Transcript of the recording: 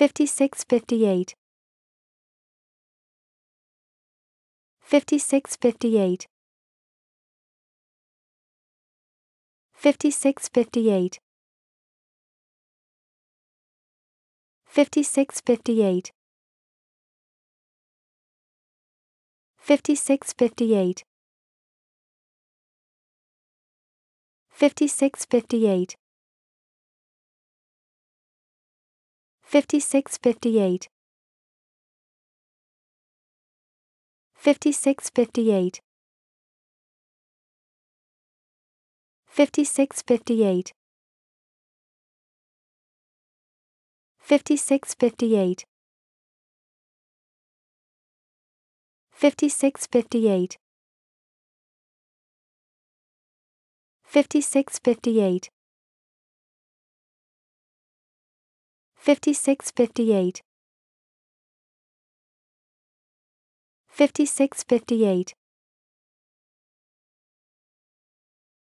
5658 5658 5658 5658 5658 5658 5658 5658 5658 5658 5658 5658 5658 5658